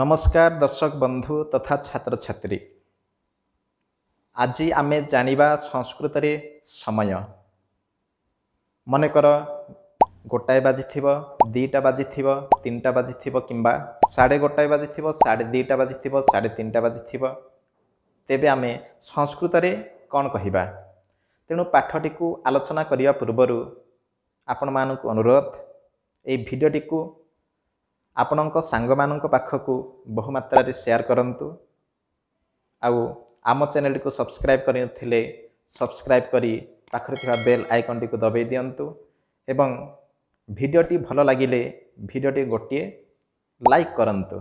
ନମସ୍କାର ଦର୍ଶକ ବନ୍ଧୁ ତଥା ଛାତ୍ରଛାତ୍ରୀ ଆଜି ଆମେ ଜାଣିବା ସଂସ୍କୃତରେ ସମୟ ମନେକର ଗୋଟାଏ ବାଜିଥିବ ଦୁଇଟା ବାଜିଥିବ ତିନିଟା ବାଜିଥିବ କିମ୍ବା ସାଢ଼େ ଗୋଟାଏ ବାଜିଥିବ ସାଢ଼େ ଦୁଇଟା ବାଜିଥିବ ସାଢ଼େ ତିନିଟା ବାଜିଥିବ ତେବେ ଆମେ ସଂସ୍କୃତରେ କ'ଣ କହିବା ତେଣୁ ପାଠଟିକୁ ଆଲୋଚନା କରିବା ପୂର୍ବରୁ ଆପଣମାନଙ୍କୁ ଅନୁରୋଧ ଏହି ଭିଡ଼ିଓଟିକୁ ଆପଣଙ୍କ ସାଙ୍ଗମାନଙ୍କ ପାଖକୁ ବହୁମାତ୍ରାରେ ସେୟାର କରନ୍ତୁ ଆଉ ଆମ ଚ୍ୟାନେଲଟିକୁ ସବସ୍କ୍ରାଇବ୍ କରିନଥିଲେ ସବସ୍କ୍ରାଇବ୍ କରି ପାଖରେ ଥିବା ବେଲ୍ ଆଇକନ୍ଟିକୁ ଦବାଇ ଦିଅନ୍ତୁ ଏବଂ ଭିଡ଼ିଓଟି ଭଲ ଲାଗିଲେ ଭିଡ଼ିଓଟି ଗୋଟିଏ ଲାଇକ୍ କରନ୍ତୁ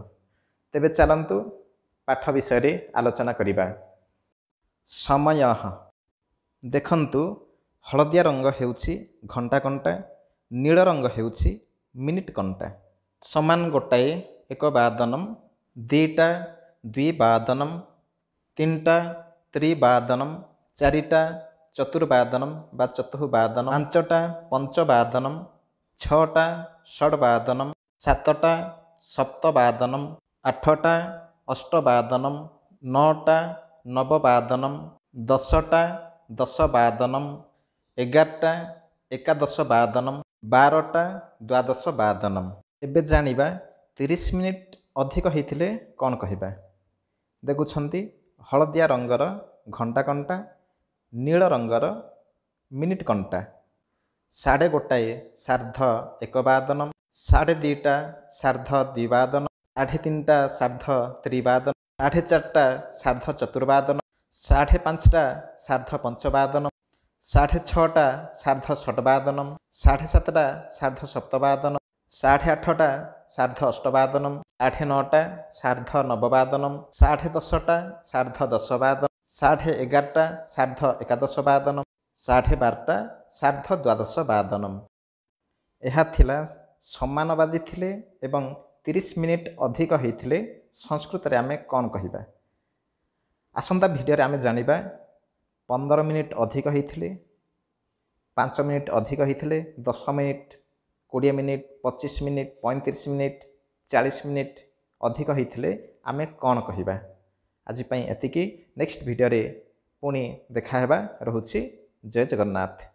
ତେବେ ଚାଲନ୍ତୁ ପାଠ ବିଷୟରେ ଆଲୋଚନା କରିବା ସମୟ ଦେଖନ୍ତୁ ହଳଦିଆ ରଙ୍ଗ ହେଉଛି ଘଣ୍ଟା କଣ୍ଟା ନୀଳ ରଙ୍ଗ ହେଉଛି ମିନିଟ୍ କଣ୍ଟା समान गोटनम बादनम दुई बादनमति तीनटा चारटा चतुबादनमम्बा चतुर्वादनम पाँचा चतुर बादनम पञ्चवादनम षड बादनम सात सप्तवादनम आठटा अष्ट बादनम नव बादनम दसटा दस बादनम एघारटा एकादश बादनम बारटा द्वादश बादनम ଏବେ ଜାଣିବା ତିରିଶ ମିନିଟ୍ ଅଧିକ ହୋଇଥିଲେ କ'ଣ କହିବା ଦେଖୁଛନ୍ତି ହଳଦିଆ ରଙ୍ଗର ଘଣ୍ଟା କଣ୍ଟା ନୀଳ ରଙ୍ଗର ମିନିଟ୍ କଣ୍ଟା ସାଢ଼େ ଗୋଟାଏ ଶାର୍ଦ୍ଧ ଏକ ବାଦନ ସାଢ଼େ ଦୁଇଟା ଶାର୍ଦ୍ଧ ଦୁଇ ବାଦନ ସାଢ଼େ ତିନିଟା ଶାର୍ଦ୍ଧ ତ୍ରିବାଦନ ସାଢ଼େ ଚାରିଟା ଶାର୍ଦ୍ଧ ଚତୁର୍ବାଦନ ସାଢ଼େ ପାଞ୍ଚଟା ଶାର୍ଦ୍ଧ ପଞ୍ଚବାଦନ ସାଢ଼େ ଛଅଟା ଶାର୍ଦ୍ଧ ଷଟବାଦନ ସାଢ଼େ ସାତଟା ଶାର୍ଦ୍ଧ ସପ୍ତବାଦନ ସାଢ଼େ ଆଠଟା ସାର୍ଦ୍ଧ ଅଷ୍ଟବାଦନମ ସାଢ଼େ ନଅଟା ସାର୍ଦ୍ଧ ନବବାଦନମ ସାଢ଼େ ଦଶଟା ସାର୍ଦ୍ଧ ଦଶବାଦନ ସାଢ଼େ ଏଗାରଟା ସାର୍ଦ୍ଧ ଏକାଦଶ ବାଦନମ ସାଢ଼େ ବାରଟା ସାର୍ଦ୍ଧ ଦ୍ୱାଦଶ ବାଦନମ ଏହା ଥିଲା ସମାନ ବାଜିଥିଲେ ଏବଂ ତିରିଶ ମିନିଟ୍ ଅଧିକ ହୋଇଥିଲେ ସଂସ୍କୃତରେ ଆମେ କ'ଣ କହିବା ଆସନ୍ତା ଭିଡ଼ିଓରେ ଆମେ ଜାଣିବା ପନ୍ଦର ମିନିଟ୍ ଅଧିକ ହୋଇଥିଲେ ପାଞ୍ଚ ମିନିଟ୍ ଅଧିକ ହୋଇଥିଲେ ଦଶ ମିନିଟ୍ কোড়িয়ে মিনিট ପଚିଶ ମିନିଟ୍ ପଇଁତିରିଶ ମିନିଟ୍ ଚାଳିଶ ମିନିଟ୍ ଅଧିକ ହୋଇଥିଲେ ଆମେ କ'ଣ କହିବା ଆଜି ପାଇଁ ଏତିକି ନେକ୍ସଟ ଭିଡ଼ିଓରେ ପୁଣି ଦେଖାହେବା ରହୁଛି ଜୟ ଜଗନ୍ନାଥ